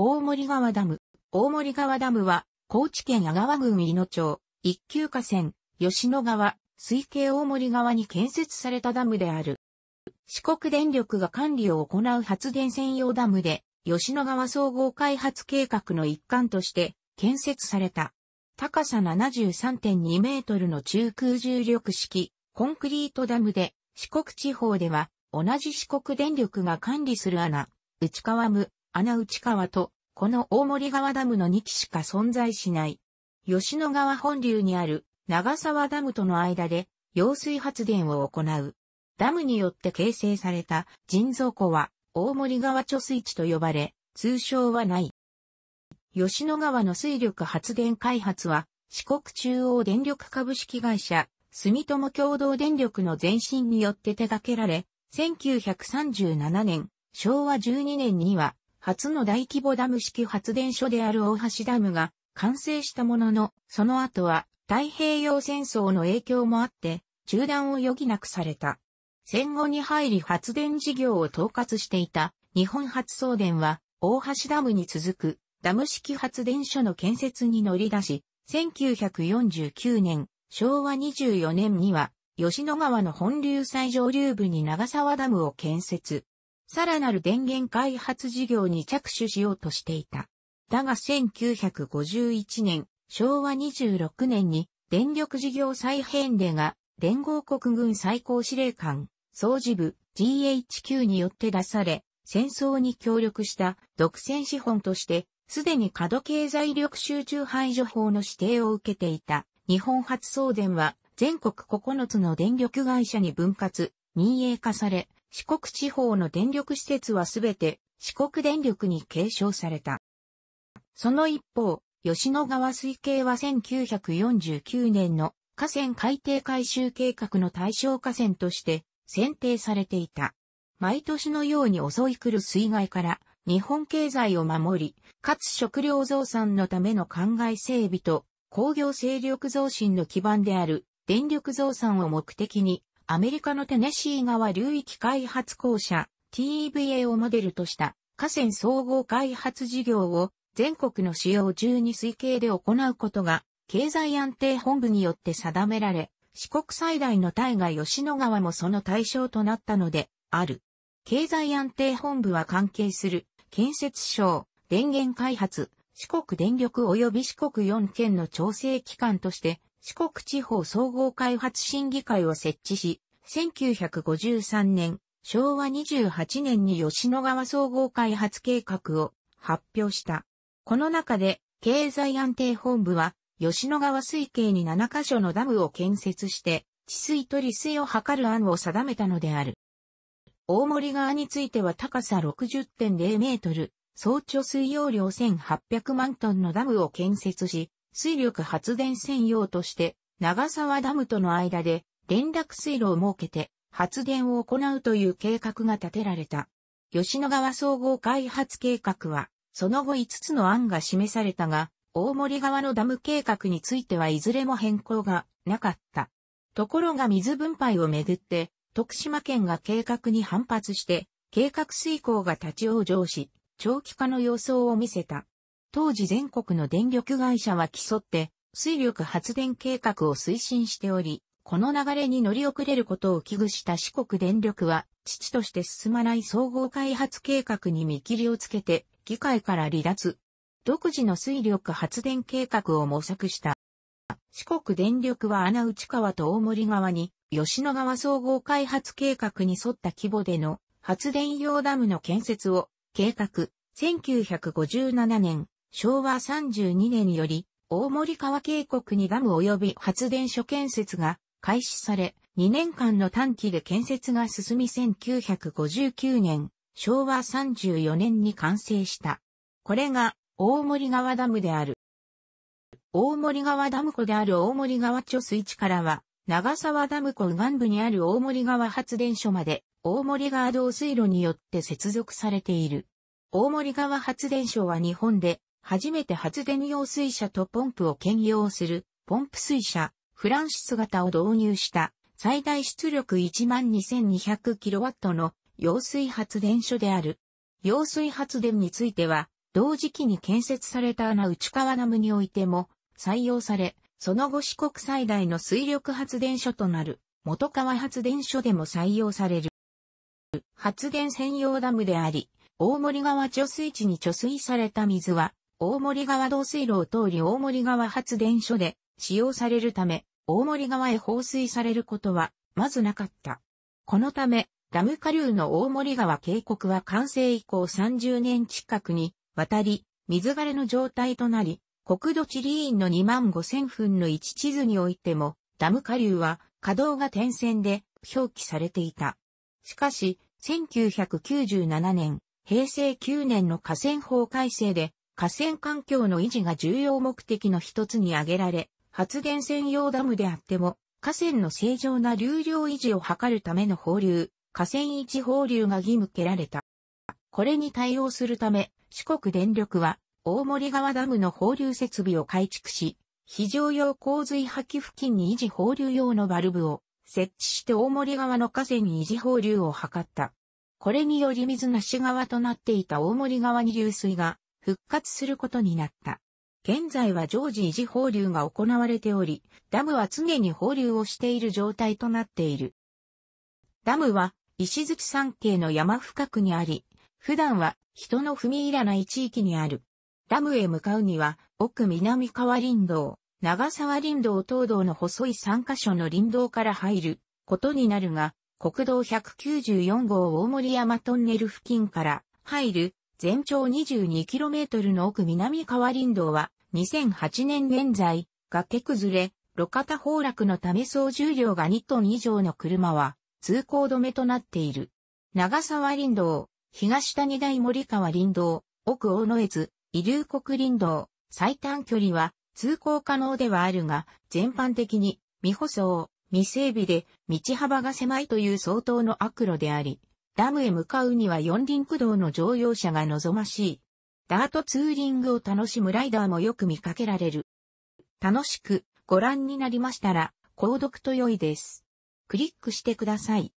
大森川ダム。大森川ダムは、高知県阿川郡井野町、一級河川、吉野川、水系大森川に建設されたダムである。四国電力が管理を行う発電専用ダムで、吉野川総合開発計画の一環として建設された。高さ73.2メートルの中空重力式コンクリートダムで、四国地方では同じ四国電力が管理する穴、内川無、穴内川と、この大森川ダムの2基しか存在しない。吉野川本流にある長沢ダムとの間で、揚水発電を行う。ダムによって形成された人造湖は、大森川貯水池と呼ばれ、通称はない。吉野川の水力発電開発は、四国中央電力株式会社、住友共同電力の前身によって手掛けられ、1937年、昭和12年には初の大規模ダム式発電所である大橋ダムが完成したものの、その後は太平洋戦争の影響もあって、中断を余儀なくされた。戦後に入り発電事業を統括していた日本発送電は、大橋ダムに続くダム式発電所の建設に乗り出し、1949年、昭和24年には、吉野川の本流最上流部に長沢ダムを建設。さらなる電源開発事業に着手しようとしていた。だが1951年、昭和26年に電力事業再編でが連合国軍最高司令官、総事部 GHQ によって出され、戦争に協力した独占資本として、すでに過度経済力集中排除法の指定を受けていた日本発送電は全国9つの電力会社に分割、民営化され、四国地方の電力施設はすべて四国電力に継承された。その一方、吉野川水系は1949年の河川改定改修計画の対象河川として選定されていた。毎年のように襲い来る水害から日本経済を守り、かつ食料増産のための灌漑整備と工業勢力増進の基盤である電力増産を目的にアメリカのテネシー川流域開発公社 TVA をモデルとした河川総合開発事業を全国の主要中に推計で行うことが経済安定本部によって定められ、四国最大の大河吉野川もその対象となったのである。経済安定本部は関係する建設省、電源開発、四国電力及び四国4県の調整機関として四国地方総合開発審議会を設置し、1953年、昭和28年に吉野川総合開発計画を発表した。この中で、経済安定本部は、吉野川水系に7カ所のダムを建設して、治水と利水を図る案を定めたのである。大森川については高さ60.0メートル、総貯水容量1800万トンのダムを建設し、水力発電専用として、長沢ダムとの間で連絡水路を設けて発電を行うという計画が立てられた。吉野川総合開発計画は、その後5つの案が示されたが、大森川のダム計画についてはいずれも変更がなかった。ところが水分配をめぐって、徳島県が計画に反発して、計画遂行が立ち往生し、長期化の様相を見せた。当時全国の電力会社は競って、水力発電計画を推進しており、この流れに乗り遅れることを危惧した四国電力は、父として進まない総合開発計画に見切りをつけて、議会から離脱。独自の水力発電計画を模索した。四国電力は穴内川と大森川に、吉野川総合開発計画に沿った規模での発電用ダムの建設を計画。1957年、昭和32年より、大森川渓谷にダム及び発電所建設が開始され、2年間の短期で建設が進み1959年、昭和34年に完成した。これが大森川ダムである。大森川ダム湖である大森川貯水池からは、長沢ダム湖岸部にある大森川発電所まで、大森川道水路によって接続されている。大森川発電所は日本で初めて発電用水車とポンプを兼用するポンプ水車、フランシス型を導入した最大出力 12200kW の揚水発電所である。揚水発電については、同時期に建設された穴内川ダムにおいても採用され、その後四国最大の水力発電所となる元川発電所でも採用される。発電専用ダムであり、大森川貯水池に貯水された水は、大森川道水路を通り大森川発電所で使用されるため、大森川へ放水されることは、まずなかった。このため、ダム下流の大森川渓谷は完成以降30年近くにわたり、水枯れの状態となり、国土地理院の2万5000分の1地図においても、ダム下流は稼働が点線で表記されていた。しかし、1997年、平成9年の河川法改正で、河川環境の維持が重要目的の一つに挙げられ、発電専用ダムであっても、河川の正常な流量維持を図るための放流、河川一放流が義務付けられた。これに対応するため、四国電力は、大森川ダムの放流設備を改築し、非常用洪水破棄付近に維持放流用のバルブを設置して大森川の河川に維持放流を図った。これにより水なし川となっていた大森川に流水が復活することになった。現在は常時維持放流が行われており、ダムは常に放流をしている状態となっている。ダムは石月山系の山深くにあり、普段は人の踏み入らない地域にある。ダムへ向かうには、奥南川林道、長沢林道等道の細い3カ所の林道から入ることになるが、国道194号大森山トンネル付近から入る全長 22km の奥南川林道は、2008年現在、崖崩れ、路肩崩落のため総重量が2トン以上の車は、通行止めとなっている。長沢林道、東谷大森川林道、奥大野越、伊流国林道、最短距離は通行可能ではあるが、全般的に未舗装、未整備で道幅が狭いという相当の悪路であり、ダムへ向かうには四輪駆動の乗用車が望ましい。ダートツーリングを楽しむライダーもよく見かけられる。楽しくご覧になりましたら、購読と良いです。クリックしてください。